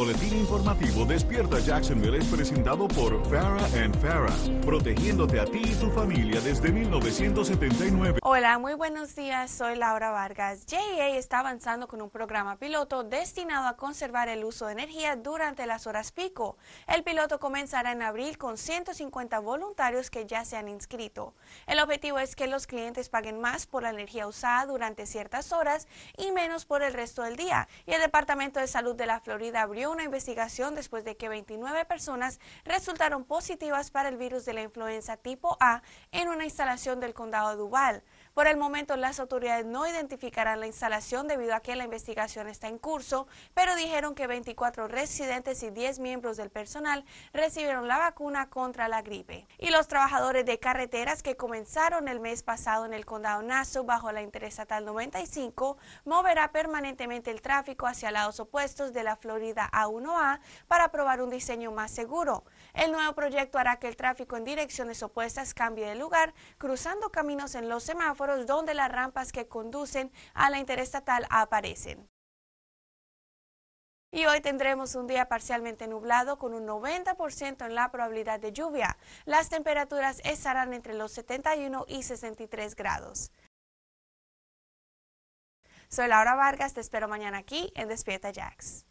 boletín informativo Despierta Jacksonville es presentado por Farah and Farah, protegiéndote a ti y tu familia desde 1979. Hola, muy buenos días, soy Laura Vargas. JEA está avanzando con un programa piloto destinado a conservar el uso de energía durante las horas pico. El piloto comenzará en abril con 150 voluntarios que ya se han inscrito. El objetivo es que los clientes paguen más por la energía usada durante ciertas horas y menos por el resto del día. Y el Departamento de Salud de la Florida abrió una investigación después de que 29 personas resultaron positivas para el virus de la influenza tipo A en una instalación del condado de Duval. Por el momento, las autoridades no identificarán la instalación debido a que la investigación está en curso, pero dijeron que 24 residentes y 10 miembros del personal recibieron la vacuna contra la gripe. Y los trabajadores de carreteras que comenzaron el mes pasado en el condado Nassau bajo la Interestatal 95 moverá permanentemente el tráfico hacia lados opuestos de la Florida A1A para probar un diseño más seguro. El nuevo proyecto hará que el tráfico en direcciones opuestas cambie de lugar, cruzando caminos en los semáforos donde las rampas que conducen a la interestatal aparecen. Y hoy tendremos un día parcialmente nublado con un 90% en la probabilidad de lluvia. Las temperaturas estarán entre los 71 y 63 grados. Soy Laura Vargas, te espero mañana aquí en Despierta Jax.